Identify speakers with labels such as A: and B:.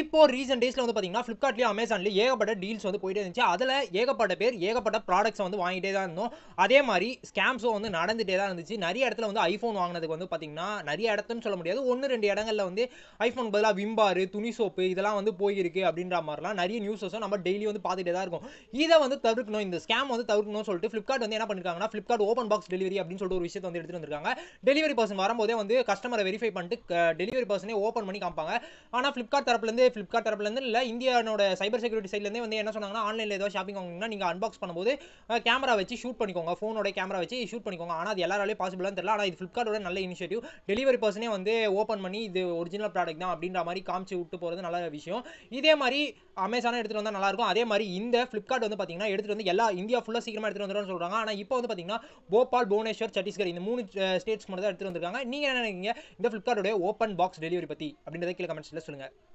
A: இப்போ ரீசெண்ட் டேஸில் வந்து பார்த்தீங்கன்னா பிளிப்கார்ட்லயும் அமேசான்லேயும் ஏகப்பட்ட டீல்ஸ் வந்து போயிட்டே இருந்துச்சு அதில் ஏகப்பட்ட பேர் ஏகப்பட்ட ப்ராடக்ட்ஸ் வந்து வாங்கிட்டே தான் இருந்தோம் அதே மாதிரி ஸ்கேம்ஸும் வந்து நடந்துகிட்டே தான் இருந்துச்சு நிறைய இடத்துல வந்து ஐஃபோன் வாங்கினதுக்கு வந்து பார்த்தீங்கன்னா நிறைய இடத்துன்னு சொல்ல முடியாது ஒன்று ரெண்டு இடங்களில் வந்து ஐஃபோன் பதிலாக விம்பாரு துணி சோப்பு இதெல்லாம் வந்து போயிருக்கு அப்படின்ற மாதிரிலாம் நிறைய நியூஸஸும் நம்ம டெய்லி வந்து பார்த்துட்டே தான் இருக்கும் இதை வந்து தவிர்க்கணும் இந்த ஸ்கேம் வந்து தவிர்க்கணும்னு சொல்லிட்டு ஃப்ளிப்கார்ட் வந்து என்ன பண்ணிருக்காங்கன்னா ஃப்ளிப்கார்ட் ஓப்பன் பாக்ஸ் டெலிவரி அப்படின்னு சொல்லிட்டு ஒரு விஷயத்தை வந்து எடுத்துகிட்டு வந்திருக்காங்க டெலிவரி பர்சன் வரும்போதே வந்து கஸ்டமரை வெரிஃபை பண்ணிட்டு டெலிவரி பர்சனே ஓப்பன் பண்ணி காமிப்பாங்க ஆனால் பிளிப்கார்ட் தரப்புலேருந்து வந்து ஃப்ளிப்கார்ட் தரப்புலேருந்து இல்லை இந்தியாவோட சைபர் செக்யூரிட்டி சைட்லேருந்தே வந்து என்ன சொன்னாங்கன்னா ஆன்லைனில் ஏதாவது ஷாப்பிங் வாங்கினா நீங்கள் அன்பாக்ஸ் பண்ணும்போது கேமரா வச்சு ஷூட் பண்ணிக்கோங்க ஃபோனோட கேமரா வச்சு ஷூட் பண்ணிக்கோங்க ஆனால் அது எல்லாராலேயும் பாசிபிளாக தெரியல ஆனால் இது ஃப்ளிப்கார்ட்டோட நல்ல இனிஷியேட்டிவ் டெலிவரி பர்சனே வந்து ஓப்பன் பண்ணி இது ஒரிஜினல் ப்ராடக்ட் தான் அப்படின்ற மாதிரி காமிச்சு விட்டு போகிறது நல்ல விஷயம் இதே மாதிரி அமேசானாக எடுத்துகிட்டு வந்தால் நல்லாயிருக்கும் அதே மாதிரி இந்த ஃப்ளிப்கார்ட் வந்து பார்த்தீங்கன்னா எடுத்துகிட்டு வந்து எல்லா இந்தியா ஃபுல்லாக சீக்கிரமாக எடுத்துகிட்டு வந்துடும் சொல்கிறாங்க ஆனால் இப்போ வந்து பார்த்தீங்கன்னா போபால் புவனேஸ்வர் சத்தீஸ்கர் இந்த மூணு ஸ்டேட்ஸ் மட்டும் தான் எடுத்துகிட்டு வந்திருக்காங்க நீங்கள் என்ன நினைக்கிறீங்க இந்த ஃப்ளிப்கார்ட்டோட ஓப்பன் பாக்ஸ் டெலிவரி பற்றி அப்படின்றத கீழே கமெண்ட்ஸில் சொல்லுங்கள்